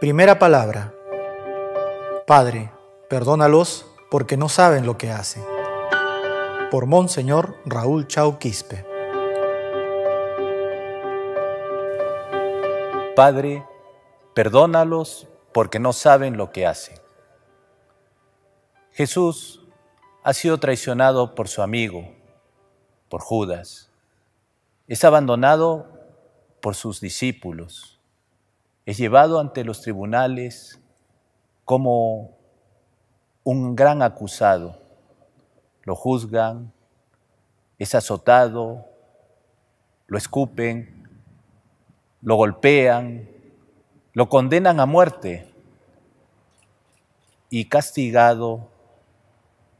Primera palabra. Padre, perdónalos porque no saben lo que hacen. Por Monseñor Raúl Chau Quispe. Padre, perdónalos porque no saben lo que hacen. Jesús ha sido traicionado por su amigo, por Judas. Es abandonado por sus discípulos es llevado ante los tribunales como un gran acusado. Lo juzgan, es azotado, lo escupen, lo golpean, lo condenan a muerte y castigado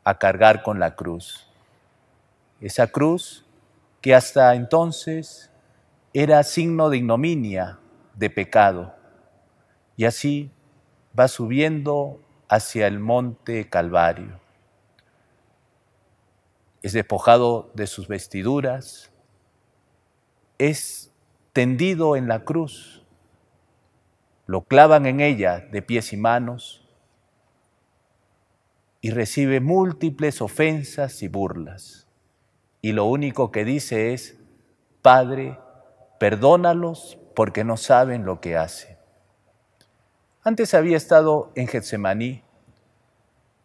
a cargar con la cruz. Esa cruz que hasta entonces era signo de ignominia, de pecado y así va subiendo hacia el monte Calvario. Es despojado de sus vestiduras, es tendido en la cruz, lo clavan en ella de pies y manos y recibe múltiples ofensas y burlas. Y lo único que dice es, Padre, perdónalos porque no saben lo que hacen. Antes había estado en Getsemaní,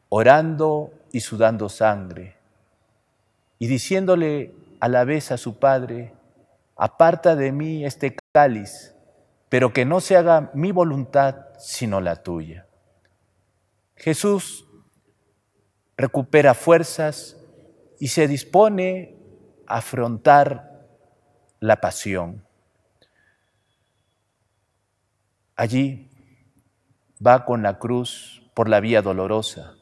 orando y sudando sangre, y diciéndole a la vez a su padre, aparta de mí este cáliz, pero que no se haga mi voluntad sino la tuya. Jesús recupera fuerzas y se dispone a afrontar la pasión. Allí va con la cruz por la vía dolorosa,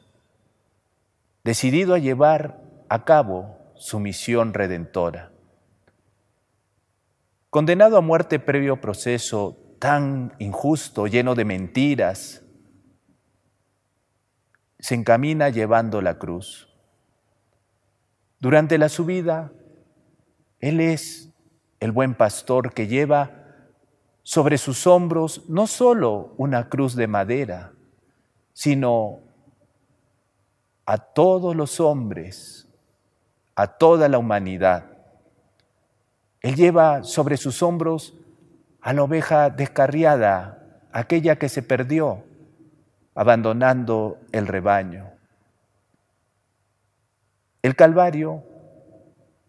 decidido a llevar a cabo su misión redentora. Condenado a muerte previo proceso tan injusto, lleno de mentiras, se encamina llevando la cruz. Durante la subida, Él es el buen pastor que lleva sobre sus hombros no solo una cruz de madera, sino a todos los hombres, a toda la humanidad. Él lleva sobre sus hombros a la oveja descarriada, aquella que se perdió, abandonando el rebaño. El Calvario,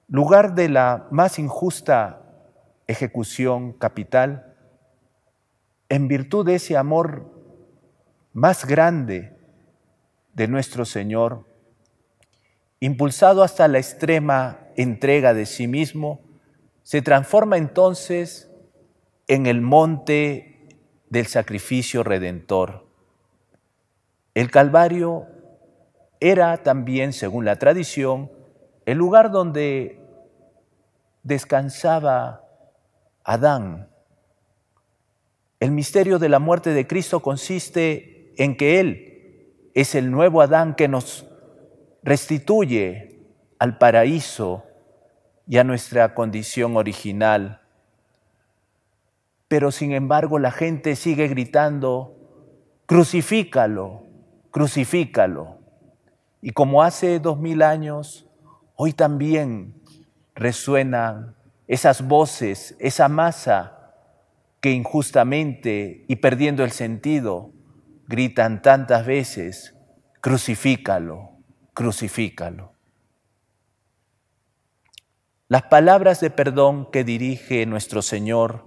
lugar de la más injusta ejecución capital, en virtud de ese amor más grande de nuestro Señor, impulsado hasta la extrema entrega de sí mismo, se transforma entonces en el monte del sacrificio redentor. El Calvario era también, según la tradición, el lugar donde descansaba Adán el misterio de la muerte de Cristo consiste en que Él es el nuevo Adán que nos restituye al paraíso y a nuestra condición original. Pero sin embargo la gente sigue gritando, crucifícalo, crucifícalo. Y como hace dos mil años, hoy también resuenan esas voces, esa masa que injustamente y perdiendo el sentido gritan tantas veces, crucifícalo, crucifícalo. Las palabras de perdón que dirige nuestro Señor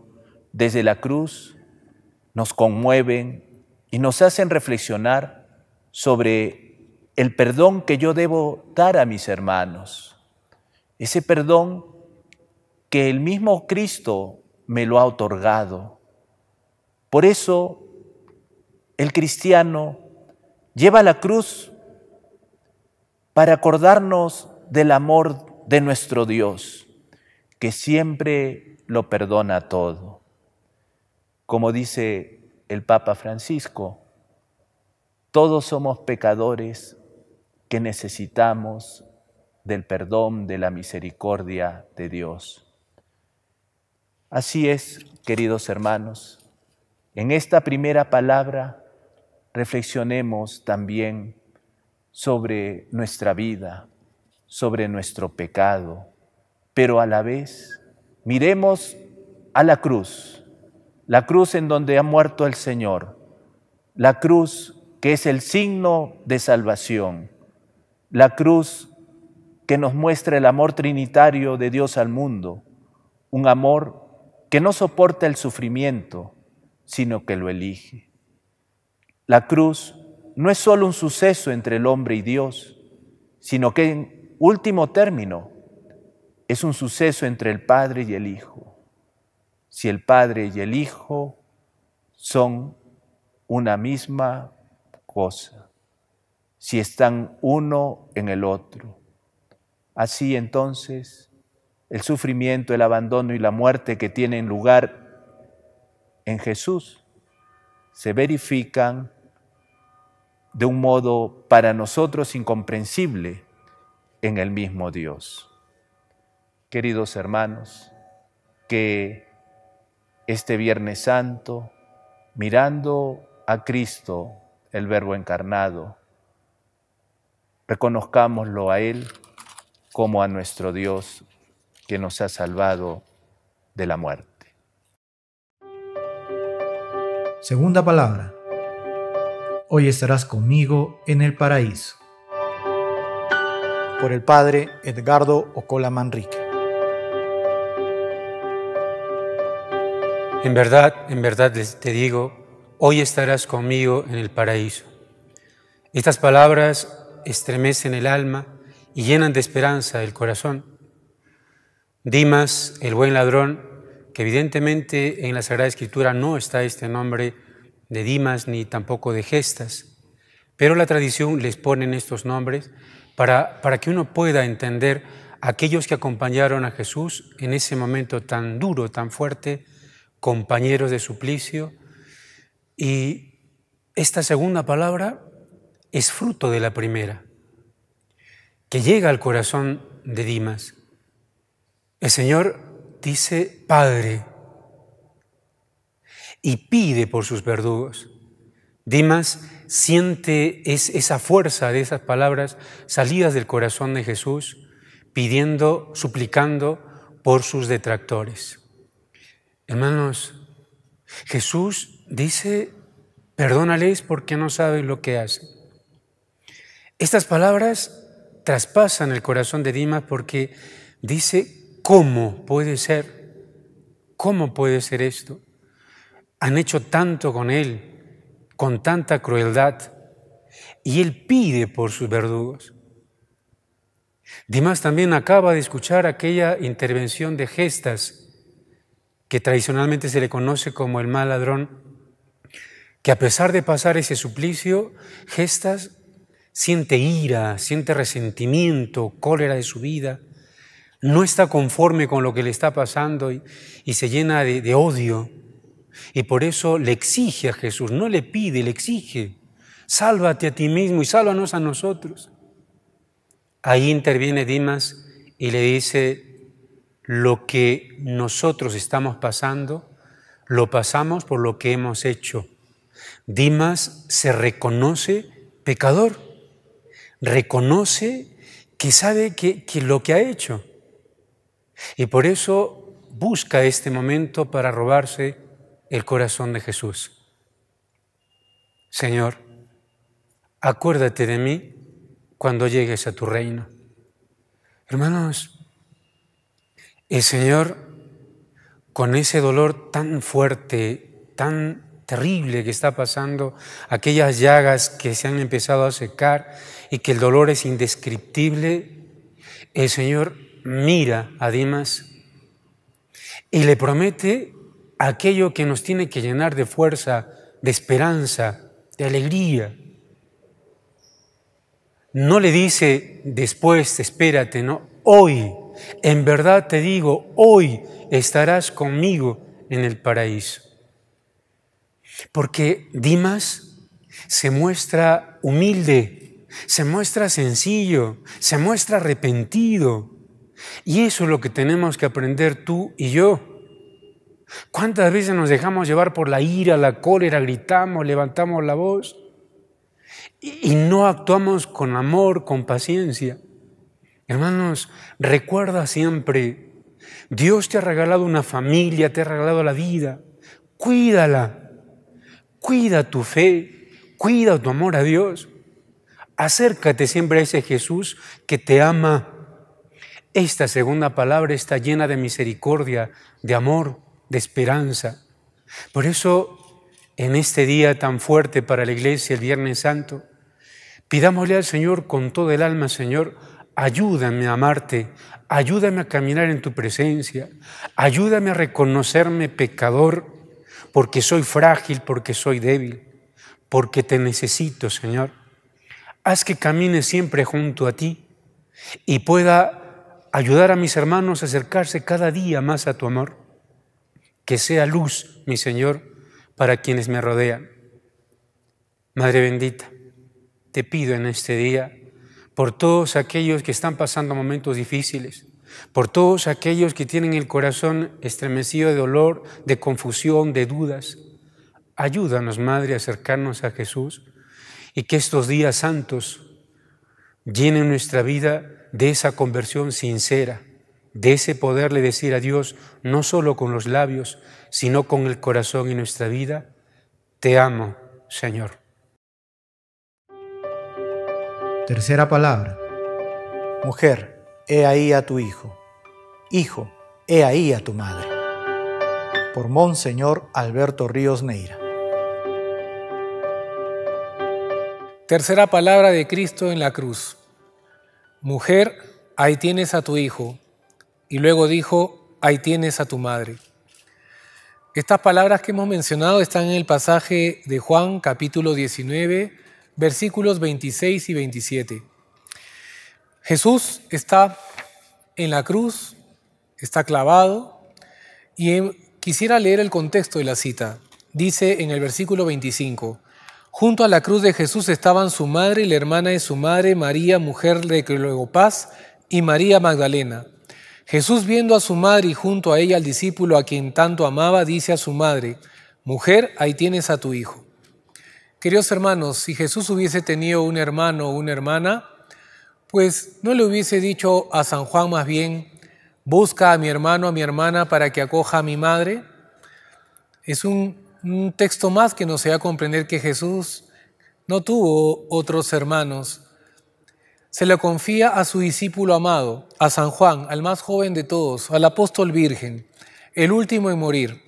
desde la cruz nos conmueven y nos hacen reflexionar sobre el perdón que yo debo dar a mis hermanos. Ese perdón que el mismo Cristo me lo ha otorgado. Por eso el cristiano lleva la cruz para acordarnos del amor de nuestro Dios, que siempre lo perdona todo. Como dice el Papa Francisco, todos somos pecadores que necesitamos del perdón, de la misericordia de Dios. Así es, queridos hermanos, en esta primera palabra reflexionemos también sobre nuestra vida, sobre nuestro pecado, pero a la vez miremos a la cruz, la cruz en donde ha muerto el Señor, la cruz que es el signo de salvación, la cruz que nos muestra el amor trinitario de Dios al mundo, un amor que no soporta el sufrimiento, sino que lo elige. La cruz no es solo un suceso entre el hombre y Dios, sino que en último término es un suceso entre el Padre y el Hijo. Si el Padre y el Hijo son una misma cosa, si están uno en el otro. Así entonces, el sufrimiento, el abandono y la muerte que tienen lugar en Jesús se verifican de un modo para nosotros incomprensible en el mismo Dios. Queridos hermanos, que este Viernes Santo, mirando a Cristo, el Verbo encarnado, reconozcámoslo a Él como a nuestro Dios que nos ha salvado de la muerte. Segunda palabra. Hoy estarás conmigo en el paraíso. Por el padre Edgardo Ocola Manrique. En verdad, en verdad te digo, hoy estarás conmigo en el paraíso. Estas palabras estremecen el alma y llenan de esperanza el corazón Dimas, el buen ladrón, que evidentemente en la Sagrada Escritura no está este nombre de Dimas ni tampoco de gestas, pero la tradición les pone estos nombres para, para que uno pueda entender aquellos que acompañaron a Jesús en ese momento tan duro, tan fuerte, compañeros de suplicio. Y esta segunda palabra es fruto de la primera, que llega al corazón de Dimas. El Señor dice Padre y pide por sus verdugos. Dimas siente esa fuerza de esas palabras salidas del corazón de Jesús, pidiendo, suplicando por sus detractores. Hermanos, Jesús dice, perdónales porque no saben lo que hacen. Estas palabras traspasan el corazón de Dimas porque dice, ¿Cómo puede ser? ¿Cómo puede ser esto? Han hecho tanto con él, con tanta crueldad, y él pide por sus verdugos. Dimas también acaba de escuchar aquella intervención de gestas que tradicionalmente se le conoce como el mal ladrón, que a pesar de pasar ese suplicio, gestas siente ira, siente resentimiento, cólera de su vida, no está conforme con lo que le está pasando y, se llena de, odio. Y por eso le exige a Jesús, no le pide, le exige, sálvate a ti mismo y sálvanos a nosotros. Ahí interviene Dimas y le dice, lo que nosotros estamos pasando, lo pasamos por lo que hemos hecho. Dimas se reconoce pecador, reconoce que sabe que lo que ha hecho. Y por eso busca este momento para robarse el corazón de Jesús. Señor, acuérdate de mí cuando llegues a tu reino. Hermanos, el Señor, con ese dolor tan fuerte, tan terrible que está pasando, aquellas llagas que se han empezado a secar y que el dolor es indescriptible, el Señor mira a Dimas y le promete aquello que nos tiene que llenar de fuerza, de esperanza, de alegría. No le dice después, espérate, no, hoy, en verdad te digo, hoy estarás conmigo en el paraíso. Porque Dimas se muestra humilde, se muestra sencillo, se muestra arrepentido, y eso es lo que tenemos que aprender tú y yo. ¿Cuántas veces nos dejamos llevar por la ira, la cólera, gritamos, levantamos la voz y, no actuamos con amor, con paciencia? Hermanos, recuerda siempre, Dios te ha regalado una familia, te ha regalado la vida, cuídala, cuida tu fe, cuida tu amor a Dios, acércate siempre a ese Jesús que te ama esta segunda palabra está llena de misericordia, de amor, de esperanza. Por eso, en este día tan fuerte para la iglesia, el Viernes Santo, pidámosle al Señor con todo el alma, Señor, ayúdame a amarte, ayúdame a caminar en tu presencia, ayúdame a reconocerme pecador, porque soy frágil, porque soy débil, porque te necesito, Señor. Haz que camine siempre junto a ti y pueda ayudar a mis hermanos a acercarse cada día más a tu amor. Que sea luz, mi Señor, para quienes me rodean. Madre bendita, te pido en este día por todos aquellos que están pasando momentos difíciles, por todos aquellos que tienen el corazón estremecido de dolor, de confusión, de dudas. Ayúdanos, Madre, a acercarnos a Jesús y que estos días santos llenen nuestra vida de esa conversión sincera, de ese poderle decir a Dios, no solo con los labios, sino con el corazón y nuestra vida, te amo, Señor. Tercera palabra. Mujer, he ahí a tu hijo. Hijo, he ahí a tu madre. Por Monseñor Alberto Ríos Neira. Tercera palabra de Cristo en la cruz mujer, ahí tienes a tu hijo. Y luego dijo, ahí tienes a tu madre. Estas palabras que hemos mencionado están en el pasaje de Juan capítulo 19, versículos 26 y 27. Jesús está en la cruz, está clavado, y em, quisiera leer el contexto de la cita. Dice en el versículo 25, Junto a la cruz de Jesús estaban su madre y la hermana de su madre, María, mujer de paz y María Magdalena. Jesús, viendo a su madre y junto a ella al discípulo a quien tanto amaba, dice a su madre, Mujer, ahí tienes a tu hijo. Queridos hermanos, si Jesús hubiese tenido un hermano o una hermana, pues no le hubiese dicho a San Juan más bien, busca a mi hermano o a mi hermana para que acoja a mi madre. Es un un texto más que nos sea comprender que Jesús no tuvo otros hermanos. Se le confía a su discípulo amado, a San Juan, al más joven de todos, al apóstol virgen, el último en morir.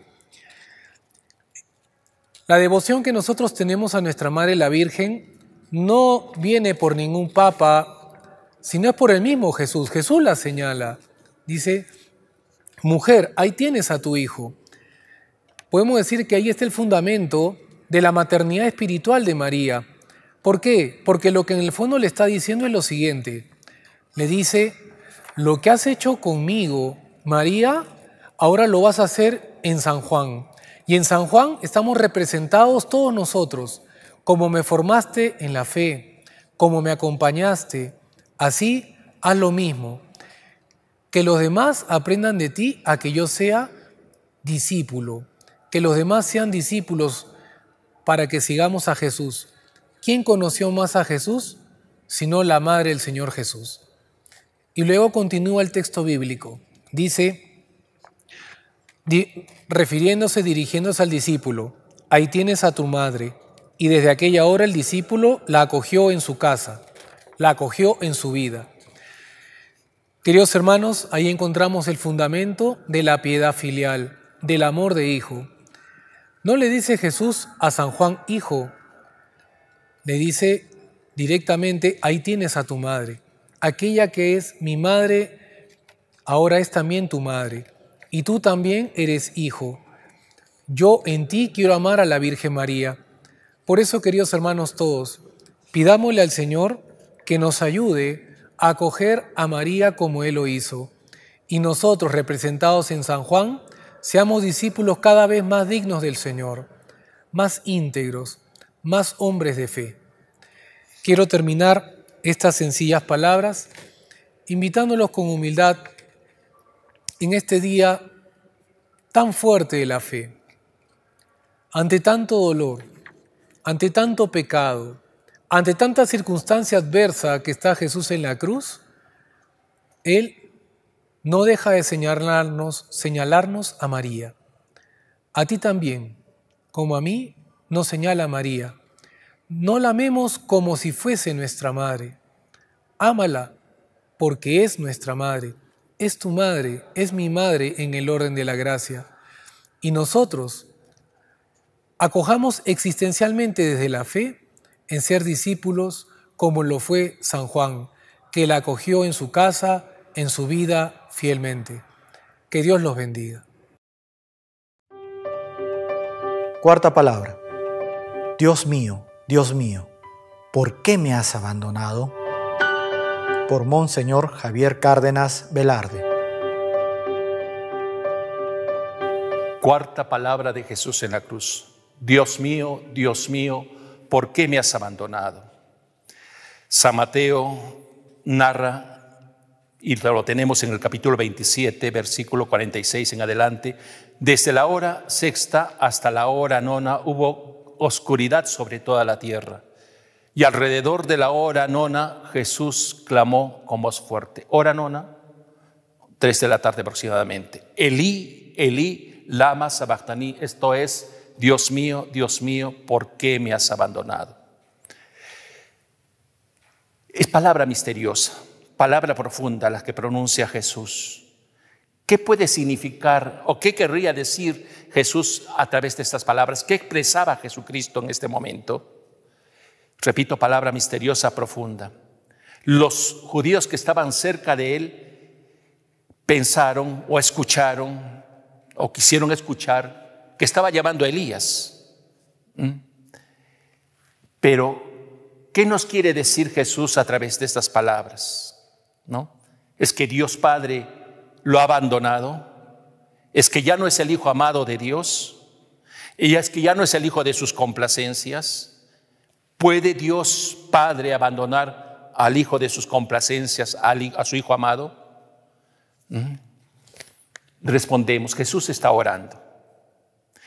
La devoción que nosotros tenemos a nuestra Madre la Virgen no viene por ningún papa, sino es por el mismo Jesús. Jesús la señala. Dice, mujer, ahí tienes a tu hijo podemos decir que ahí está el fundamento de la maternidad espiritual de María. ¿Por qué? Porque lo que en el fondo le está diciendo es lo siguiente. Le dice, lo que has hecho conmigo, María, ahora lo vas a hacer en San Juan. Y en San Juan estamos representados todos nosotros, como me formaste en la fe, como me acompañaste, así haz lo mismo. Que los demás aprendan de ti a que yo sea discípulo que los demás sean discípulos para que sigamos a Jesús. ¿Quién conoció más a Jesús? Sino la madre del Señor Jesús. Y luego continúa el texto bíblico. Dice, refiriéndose, dirigiéndose al discípulo, ahí tienes a tu madre. Y desde aquella hora el discípulo la acogió en su casa, la acogió en su vida. Queridos hermanos, ahí encontramos el fundamento de la piedad filial, del amor de hijo. No le dice Jesús a San Juan, hijo, le dice directamente, ahí tienes a tu madre. Aquella que es mi madre, ahora es también tu madre. Y tú también eres hijo. Yo en ti quiero amar a la Virgen María. Por eso, queridos hermanos todos, pidámosle al Señor que nos ayude a acoger a María como Él lo hizo. Y nosotros, representados en San Juan, Seamos discípulos cada vez más dignos del Señor, más íntegros, más hombres de fe. Quiero terminar estas sencillas palabras invitándolos con humildad en este día tan fuerte de la fe, ante tanto dolor, ante tanto pecado, ante tanta circunstancia adversa que está Jesús en la cruz, Él no deja de señalarnos, señalarnos a María. A ti también, como a mí, nos señala María. No la amemos como si fuese nuestra madre. Ámala porque es nuestra madre. Es tu madre, es mi madre en el orden de la gracia. Y nosotros acojamos existencialmente desde la fe en ser discípulos como lo fue San Juan, que la acogió en su casa, en su vida, fielmente. Que Dios los bendiga. Cuarta palabra. Dios mío, Dios mío, ¿por qué me has abandonado? Por Monseñor Javier Cárdenas Velarde. Cuarta palabra de Jesús en la cruz. Dios mío, Dios mío, ¿por qué me has abandonado? San Mateo narra y lo tenemos en el capítulo 27, versículo 46 en adelante, desde la hora sexta hasta la hora nona hubo oscuridad sobre toda la tierra. Y alrededor de la hora nona Jesús clamó con voz fuerte. Hora nona, tres de la tarde aproximadamente. Elí, Elí, lama sabachthani, esto es, Dios mío, Dios mío, ¿por qué me has abandonado? Es palabra misteriosa palabra profunda la que pronuncia Jesús. ¿Qué puede significar o qué querría decir Jesús a través de estas palabras? ¿Qué expresaba Jesucristo en este momento? Repito, palabra misteriosa profunda. Los judíos que estaban cerca de él pensaron o escucharon o quisieron escuchar que estaba llamando a Elías. ¿Mm? Pero, ¿qué nos quiere decir Jesús a través de estas palabras? ¿no? Es que Dios Padre lo ha abandonado, es que ya no es el hijo amado de Dios, y es que ya no es el hijo de sus complacencias. ¿Puede Dios Padre abandonar al hijo de sus complacencias, a su hijo amado? Mm. Respondemos, Jesús está orando.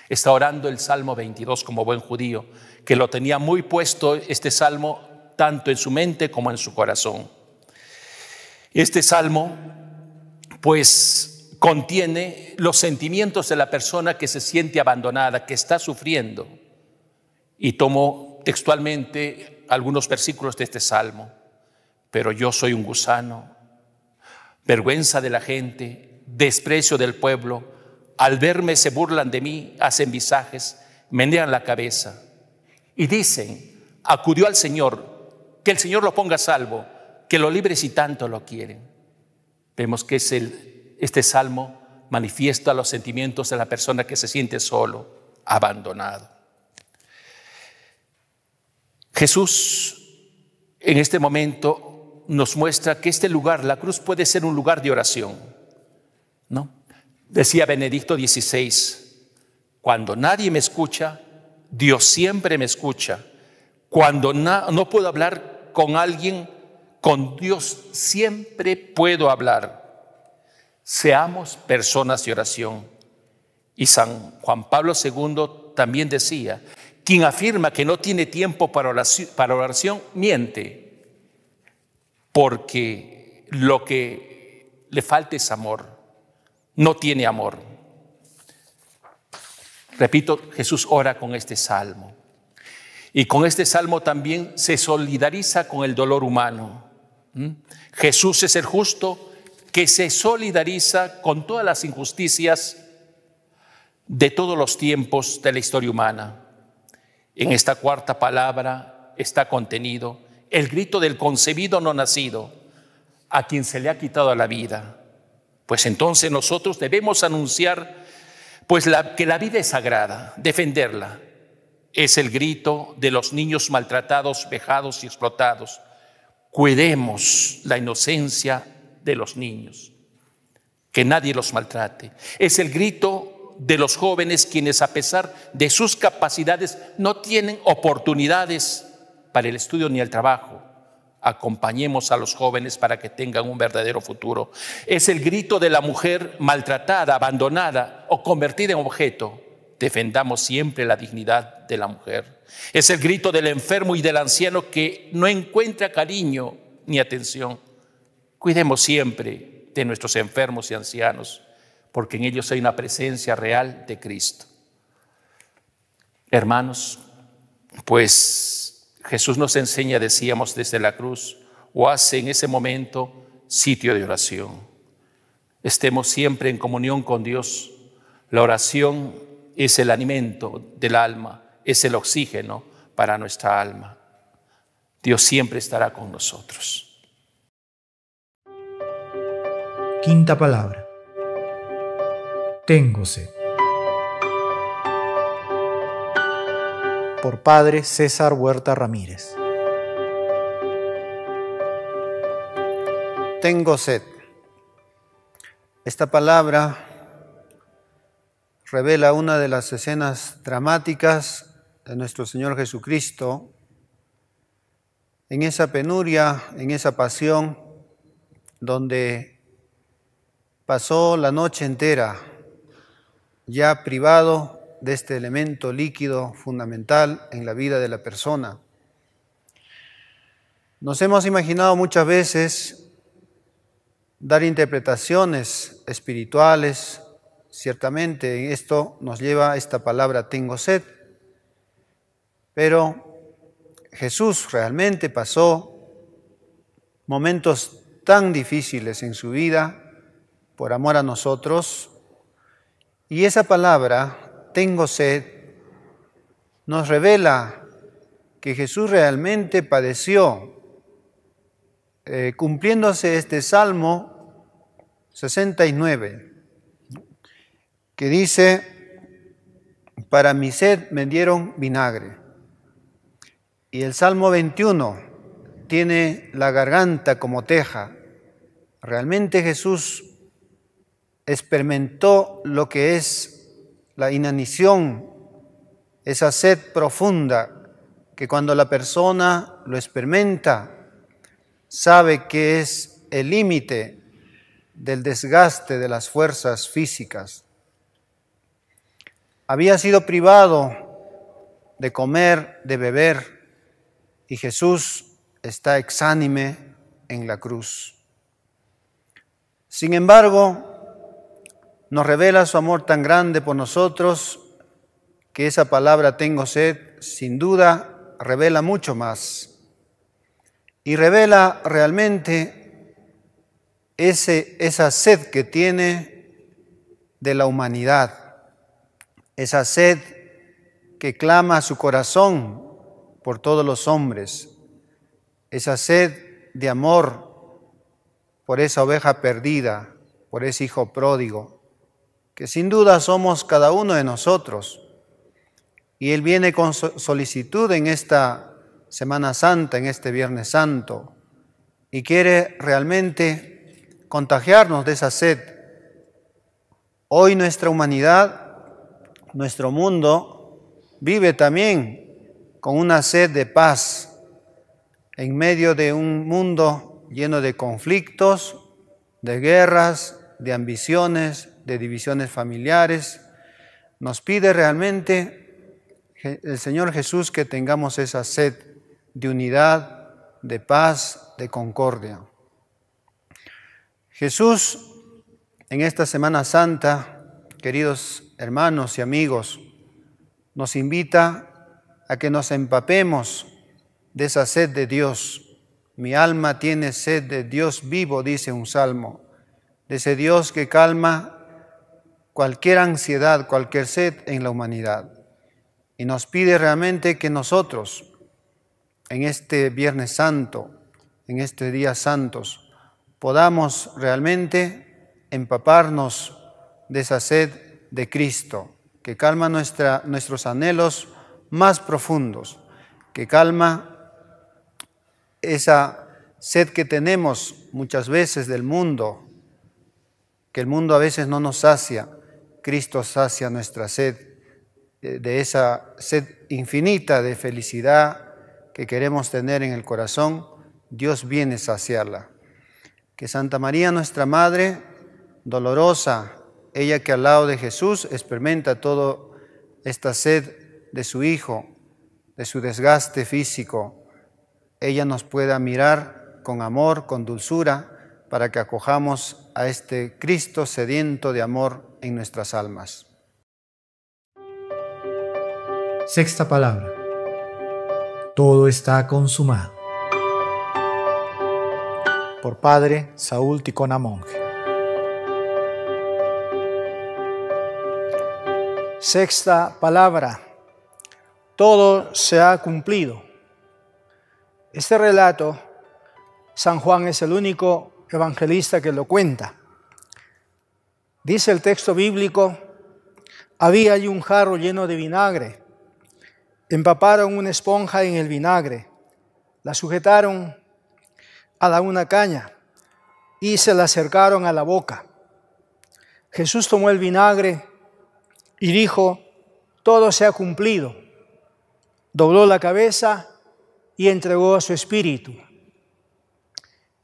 Está orando el Salmo 22 como buen judío, que lo tenía muy puesto este salmo tanto en su mente como en su corazón. Este salmo, pues, contiene los sentimientos de la persona que se siente abandonada, que está sufriendo. Y tomo textualmente algunos versículos de este salmo. Pero yo soy un gusano, vergüenza de la gente, desprecio del pueblo. Al verme se burlan de mí, hacen visajes, menean la cabeza. Y dicen, acudió al Señor, que el Señor lo ponga salvo que lo libre si tanto lo quieren. Vemos que este salmo manifiesta los sentimientos de la persona que se siente solo, abandonado. Jesús en este momento nos muestra que este lugar, la cruz, puede ser un lugar de oración. ¿no? Decía Benedicto XVI, cuando nadie me escucha, Dios siempre me escucha. Cuando no puedo hablar con alguien, con Dios siempre puedo hablar. Seamos personas de oración. Y San Juan Pablo II también decía, quien afirma que no tiene tiempo para oración, miente, porque lo que le falta es amor, no tiene amor. Repito, Jesús ora con este salmo. Y con este salmo también se solidariza con el dolor humano. ¿Mm? Jesús es el justo que se solidariza con todas las injusticias de todos los tiempos de la historia humana. En esta cuarta palabra está contenido el grito del concebido no nacido, a quien se le ha quitado la vida. Pues entonces nosotros debemos anunciar pues la, que la vida es sagrada, defenderla. Es el grito de los niños maltratados, vejados y explotados cuidemos la inocencia de los niños, que nadie los maltrate. Es el grito de los jóvenes quienes a pesar de sus capacidades no tienen oportunidades para el estudio ni el trabajo. Acompañemos a los jóvenes para que tengan un verdadero futuro. Es el grito de la mujer maltratada, abandonada o convertida en objeto defendamos siempre la dignidad de la mujer. Es el grito del enfermo y del anciano que no encuentra cariño ni atención. Cuidemos siempre de nuestros enfermos y ancianos, porque en ellos hay una presencia real de Cristo. Hermanos, pues Jesús nos enseña, decíamos, desde la cruz, o hace en ese momento sitio de oración. Estemos siempre en comunión con Dios. La oración es el alimento del alma, es el oxígeno para nuestra alma. Dios siempre estará con nosotros. Quinta palabra. Tengo sed. Por Padre César Huerta Ramírez. Tengo sed. Esta palabra revela una de las escenas dramáticas de nuestro Señor Jesucristo. En esa penuria, en esa pasión, donde pasó la noche entera ya privado de este elemento líquido fundamental en la vida de la persona. Nos hemos imaginado muchas veces dar interpretaciones espirituales Ciertamente esto nos lleva a esta palabra tengo sed, pero Jesús realmente pasó momentos tan difíciles en su vida por amor a nosotros y esa palabra tengo sed nos revela que Jesús realmente padeció eh, cumpliéndose este Salmo 69 que dice, para mi sed me dieron vinagre. Y el Salmo 21 tiene la garganta como teja. Realmente Jesús experimentó lo que es la inanición, esa sed profunda que cuando la persona lo experimenta, sabe que es el límite del desgaste de las fuerzas físicas había sido privado de comer, de beber, y Jesús está exánime en la cruz. Sin embargo, nos revela su amor tan grande por nosotros que esa palabra tengo sed, sin duda, revela mucho más. Y revela realmente ese, esa sed que tiene de la humanidad esa sed que clama su corazón por todos los hombres, esa sed de amor por esa oveja perdida, por ese hijo pródigo, que sin duda somos cada uno de nosotros. Y Él viene con solicitud en esta Semana Santa, en este Viernes Santo, y quiere realmente contagiarnos de esa sed. Hoy nuestra humanidad nuestro mundo vive también con una sed de paz en medio de un mundo lleno de conflictos, de guerras, de ambiciones, de divisiones familiares. Nos pide realmente el Señor Jesús que tengamos esa sed de unidad, de paz, de concordia. Jesús en esta Semana Santa, queridos hermanos y amigos, nos invita a que nos empapemos de esa sed de Dios. Mi alma tiene sed de Dios vivo, dice un salmo, de ese Dios que calma cualquier ansiedad, cualquier sed en la humanidad. Y nos pide realmente que nosotros, en este Viernes Santo, en este Día Santos, podamos realmente empaparnos de esa sed de Cristo, que calma nuestros anhelos más profundos, que calma esa sed que tenemos muchas veces del mundo, que el mundo a veces no nos sacia. Cristo sacia nuestra sed eh, de esa sed infinita de felicidad que queremos tener en el corazón. Dios viene a saciarla. Que Santa María, nuestra Madre, dolorosa, ella que al lado de Jesús experimenta toda esta sed de su Hijo, de su desgaste físico, ella nos pueda mirar con amor, con dulzura, para que acojamos a este Cristo sediento de amor en nuestras almas. Sexta palabra. Todo está consumado. Por Padre Saúl Ticona Monje. Sexta palabra, todo se ha cumplido. Este relato, San Juan es el único evangelista que lo cuenta. Dice el texto bíblico, había allí un jarro lleno de vinagre. Empaparon una esponja en el vinagre, la sujetaron a la una caña y se la acercaron a la boca. Jesús tomó el vinagre, y dijo, todo se ha cumplido. Dobló la cabeza y entregó a su espíritu.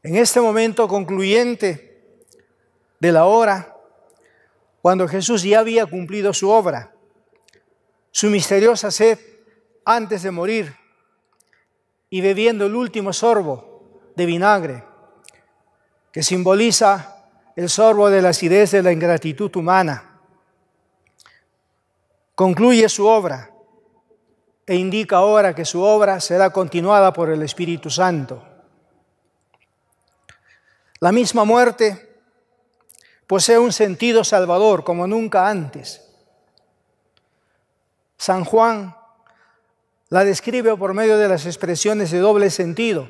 En este momento concluyente de la hora, cuando Jesús ya había cumplido su obra, su misteriosa sed antes de morir y bebiendo el último sorbo de vinagre, que simboliza el sorbo de la acidez de la ingratitud humana concluye su obra e indica ahora que su obra será continuada por el Espíritu Santo. La misma muerte posee un sentido salvador como nunca antes. San Juan la describe por medio de las expresiones de doble sentido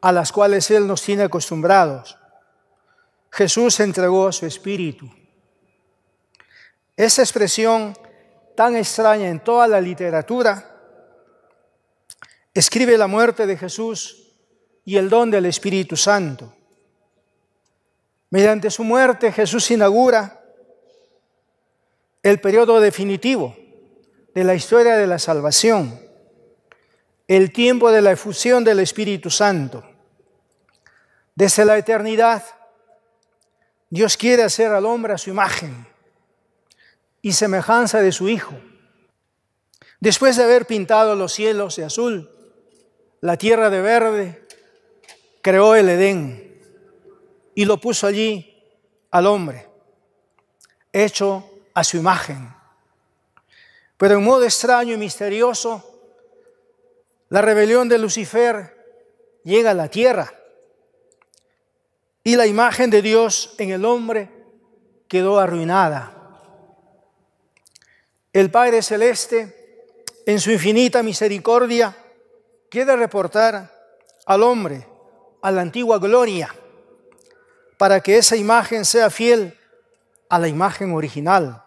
a las cuales Él nos tiene acostumbrados. Jesús entregó su espíritu. Esa expresión tan extraña en toda la literatura, escribe la muerte de Jesús y el don del Espíritu Santo. Mediante su muerte Jesús inaugura el periodo definitivo de la historia de la salvación, el tiempo de la efusión del Espíritu Santo. Desde la eternidad, Dios quiere hacer al hombre a su imagen y semejanza de su Hijo. Después de haber pintado los cielos de azul, la tierra de verde, creó el Edén y lo puso allí al hombre, hecho a su imagen. Pero en modo extraño y misterioso, la rebelión de Lucifer llega a la tierra y la imagen de Dios en el hombre quedó arruinada el Padre Celeste, en su infinita misericordia, quiere reportar al hombre a la antigua gloria, para que esa imagen sea fiel a la imagen original.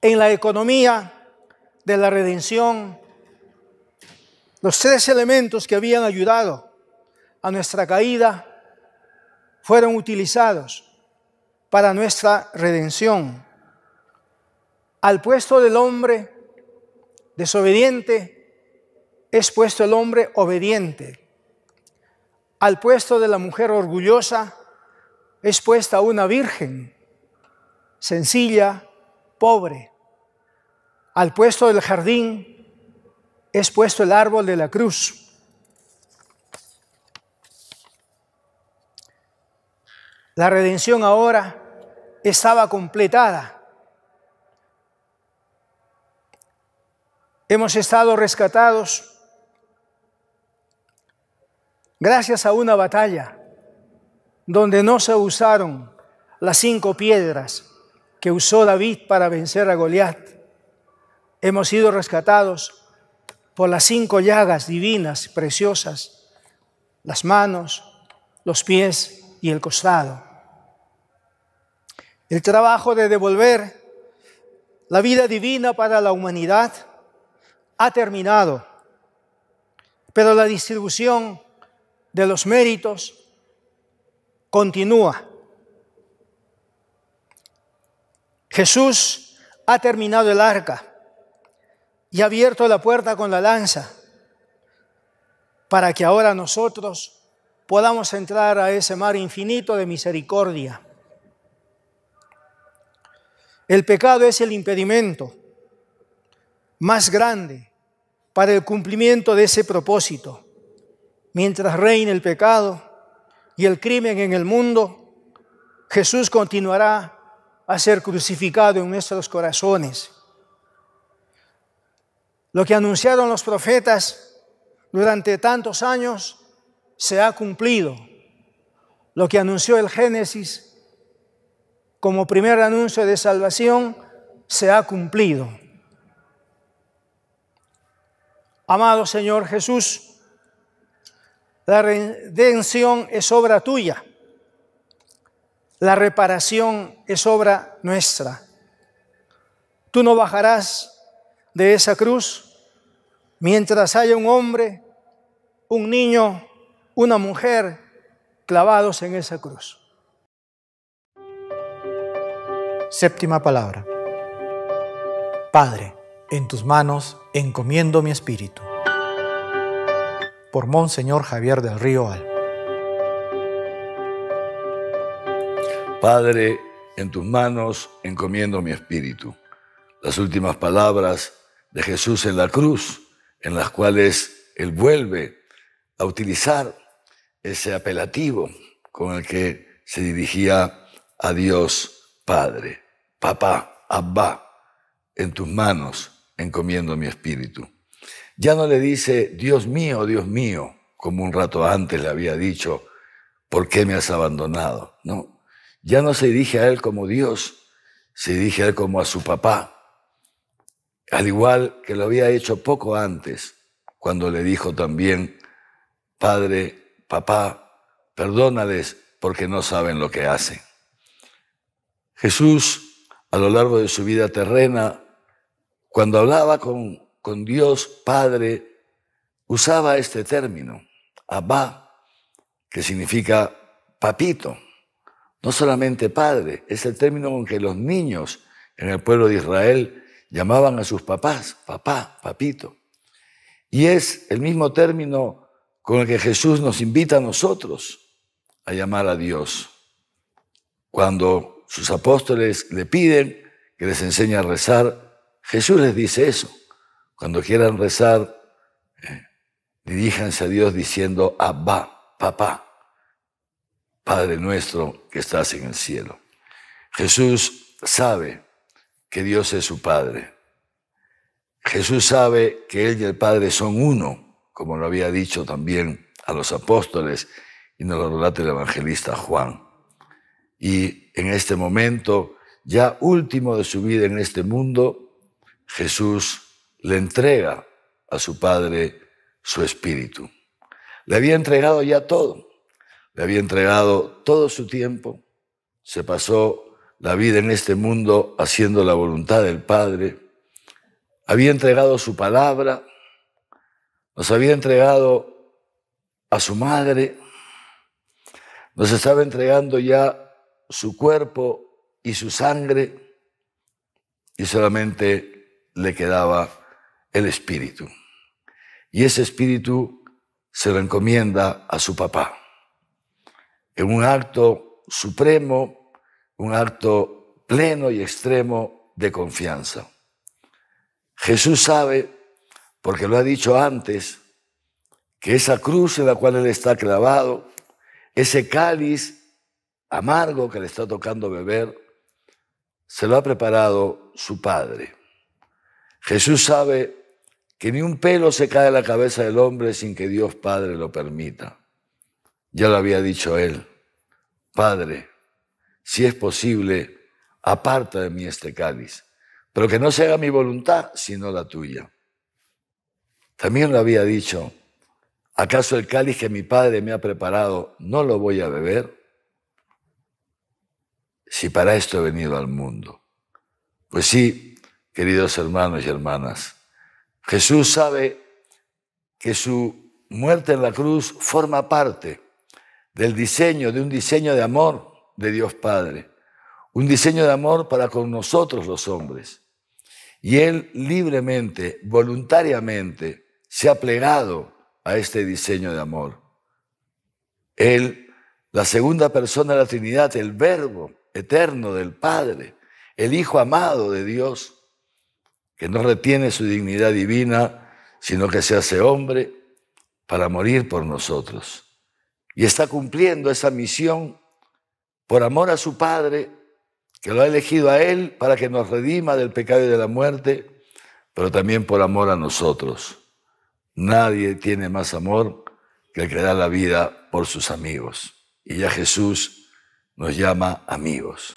En la economía de la redención, los tres elementos que habían ayudado a nuestra caída fueron utilizados para nuestra redención al puesto del hombre desobediente es puesto el hombre obediente. Al puesto de la mujer orgullosa es puesta una virgen, sencilla, pobre. Al puesto del jardín es puesto el árbol de la cruz. La redención ahora estaba completada Hemos estado rescatados gracias a una batalla donde no se usaron las cinco piedras que usó David para vencer a Goliat. Hemos sido rescatados por las cinco llagas divinas, preciosas, las manos, los pies y el costado. El trabajo de devolver la vida divina para la humanidad ha terminado, pero la distribución de los méritos continúa. Jesús ha terminado el arca y ha abierto la puerta con la lanza para que ahora nosotros podamos entrar a ese mar infinito de misericordia. El pecado es el impedimento más grande para el cumplimiento de ese propósito. Mientras reine el pecado y el crimen en el mundo, Jesús continuará a ser crucificado en nuestros corazones. Lo que anunciaron los profetas durante tantos años se ha cumplido. Lo que anunció el Génesis como primer anuncio de salvación se ha cumplido. Amado Señor Jesús, la redención es obra tuya. La reparación es obra nuestra. Tú no bajarás de esa cruz mientras haya un hombre, un niño, una mujer clavados en esa cruz. Séptima palabra. Padre. En tus manos encomiendo mi espíritu. Por Monseñor Javier del Río Al. Padre, en tus manos encomiendo mi espíritu. Las últimas palabras de Jesús en la cruz, en las cuales Él vuelve a utilizar ese apelativo con el que se dirigía a Dios Padre, Papá, Abba, en tus manos encomiendo mi espíritu. Ya no le dice, Dios mío, Dios mío, como un rato antes le había dicho, ¿por qué me has abandonado? No, ya no se dirige a él como Dios, se dirige a él como a su papá, al igual que lo había hecho poco antes, cuando le dijo también, Padre, papá, perdónales porque no saben lo que hacen. Jesús, a lo largo de su vida terrena, cuando hablaba con, con Dios Padre, usaba este término, Abba, que significa papito, no solamente padre, es el término con que los niños en el pueblo de Israel llamaban a sus papás, papá, papito. Y es el mismo término con el que Jesús nos invita a nosotros a llamar a Dios. Cuando sus apóstoles le piden que les enseñe a rezar, Jesús les dice eso. Cuando quieran rezar, eh, diríjanse a Dios diciendo, Abba, papá, Padre nuestro que estás en el cielo. Jesús sabe que Dios es su Padre. Jesús sabe que Él y el Padre son uno, como lo había dicho también a los apóstoles y nos lo relata el evangelista Juan. Y en este momento, ya último de su vida en este mundo, Jesús le entrega a su Padre su espíritu. Le había entregado ya todo. Le había entregado todo su tiempo. Se pasó la vida en este mundo haciendo la voluntad del Padre. Había entregado su palabra. Nos había entregado a su madre. Nos estaba entregando ya su cuerpo y su sangre. Y solamente le quedaba el espíritu. Y ese espíritu se lo encomienda a su papá. En un acto supremo, un acto pleno y extremo de confianza. Jesús sabe, porque lo ha dicho antes, que esa cruz en la cual Él está clavado, ese cáliz amargo que le está tocando beber, se lo ha preparado su Padre. Jesús sabe que ni un pelo se cae de la cabeza del hombre sin que Dios Padre lo permita. Ya lo había dicho él, Padre, si es posible, aparta de mí este cáliz, pero que no se haga mi voluntad, sino la tuya. También lo había dicho, ¿acaso el cáliz que mi Padre me ha preparado no lo voy a beber? Si para esto he venido al mundo. Pues sí, queridos hermanos y hermanas. Jesús sabe que su muerte en la cruz forma parte del diseño, de un diseño de amor de Dios Padre, un diseño de amor para con nosotros los hombres. Y Él libremente, voluntariamente, se ha plegado a este diseño de amor. Él, la segunda persona de la Trinidad, el Verbo eterno del Padre, el Hijo amado de Dios, que no retiene su dignidad divina, sino que se hace hombre para morir por nosotros. Y está cumpliendo esa misión por amor a su Padre, que lo ha elegido a Él para que nos redima del pecado y de la muerte, pero también por amor a nosotros. Nadie tiene más amor que el que da la vida por sus amigos. Y ya Jesús nos llama amigos.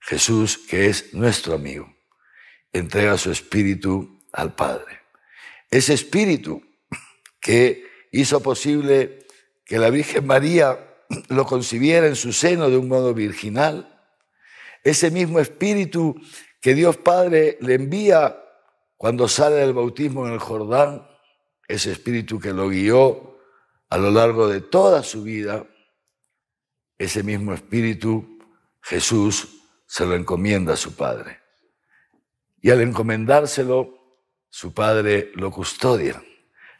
Jesús que es nuestro amigo entrega su espíritu al Padre. Ese espíritu que hizo posible que la Virgen María lo concibiera en su seno de un modo virginal, ese mismo espíritu que Dios Padre le envía cuando sale del bautismo en el Jordán, ese espíritu que lo guió a lo largo de toda su vida, ese mismo espíritu Jesús se lo encomienda a su Padre y al encomendárselo, su Padre lo custodia.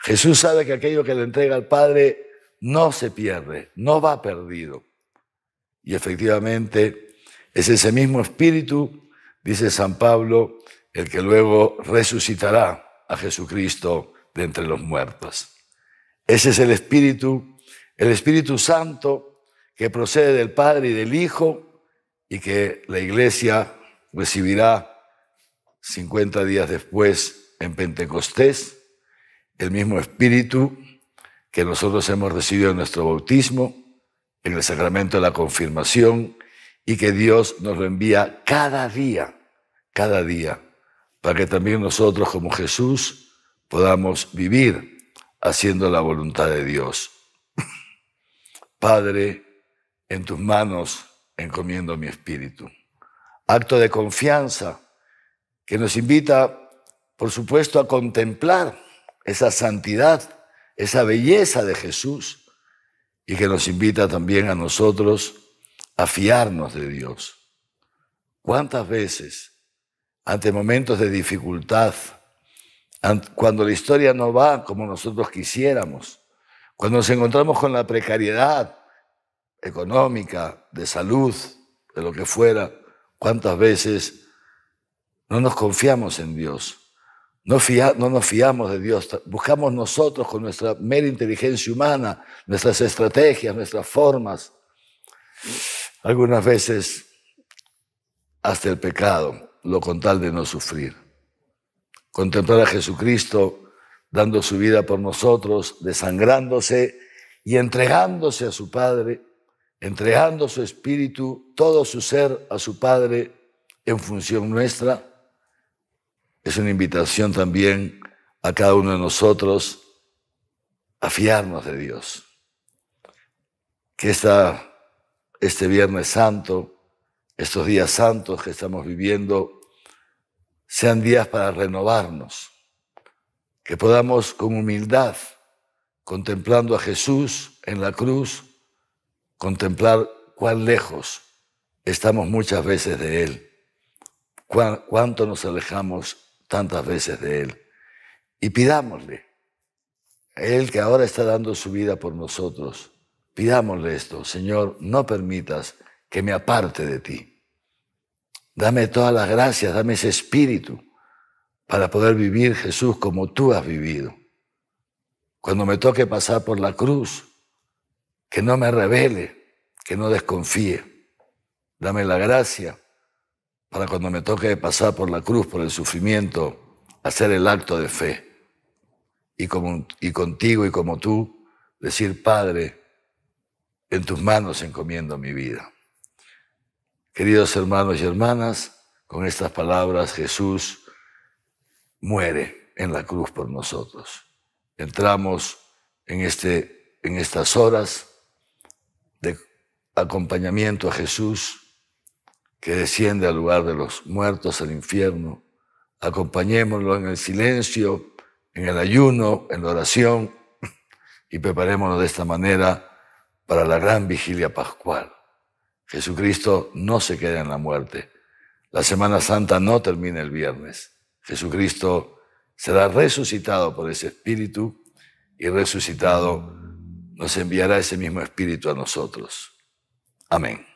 Jesús sabe que aquello que le entrega al Padre no se pierde, no va perdido. Y efectivamente es ese mismo espíritu, dice San Pablo, el que luego resucitará a Jesucristo de entre los muertos. Ese es el espíritu, el Espíritu Santo que procede del Padre y del Hijo y que la Iglesia recibirá 50 días después en Pentecostés, el mismo espíritu que nosotros hemos recibido en nuestro bautismo, en el sacramento de la confirmación, y que Dios nos lo envía cada día, cada día, para que también nosotros como Jesús podamos vivir haciendo la voluntad de Dios. Padre, en tus manos encomiendo mi espíritu. Acto de confianza que nos invita, por supuesto, a contemplar esa santidad, esa belleza de Jesús, y que nos invita también a nosotros a fiarnos de Dios. ¿Cuántas veces, ante momentos de dificultad, cuando la historia no va como nosotros quisiéramos, cuando nos encontramos con la precariedad económica, de salud, de lo que fuera, cuántas veces no nos confiamos en Dios. No, nos fiamos de Dios. Buscamos nosotros con nuestra mera inteligencia humana, nuestras estrategias, nuestras formas. Algunas veces hasta el pecado, lo con tal de no sufrir. Contemplar a Jesucristo dando su vida por nosotros, desangrándose y entregándose a su Padre, entregando su espíritu, todo su ser a su Padre en función nuestra es una invitación también a cada uno de nosotros a fiarnos de Dios. Que este Viernes Santo, estos días santos que estamos viviendo, sean días para renovarnos, que podamos con humildad, contemplando a Jesús en la cruz, contemplar cuán lejos estamos muchas veces de Él, cuánto nos alejamos tantas veces de Él. Y pidámosle, Él que ahora está dando su vida por nosotros, pidámosle esto, Señor, no permitas que me aparte de ti. Dame todas las gracias, dame ese espíritu para poder vivir Jesús como tú has vivido. Cuando me toque pasar por la cruz, que no me revele, que no desconfíe. Dame la gracia para cuando me toque pasar por la cruz, por el sufrimiento, hacer el acto de fe. Y, como, y contigo y como tú, decir, Padre, en tus manos encomiendo mi vida. Queridos hermanos y hermanas, con estas palabras Jesús muere en la cruz por nosotros. Entramos en, este, en estas horas de acompañamiento a Jesús que desciende al lugar de los muertos, al infierno. Acompañémoslo en el silencio, en el ayuno, en la oración y preparémonos de esta manera para la gran vigilia pascual. Jesucristo no se queda en la muerte. La Semana Santa no termina el viernes. Jesucristo será resucitado por ese Espíritu y resucitado nos enviará ese mismo Espíritu a nosotros. Amén.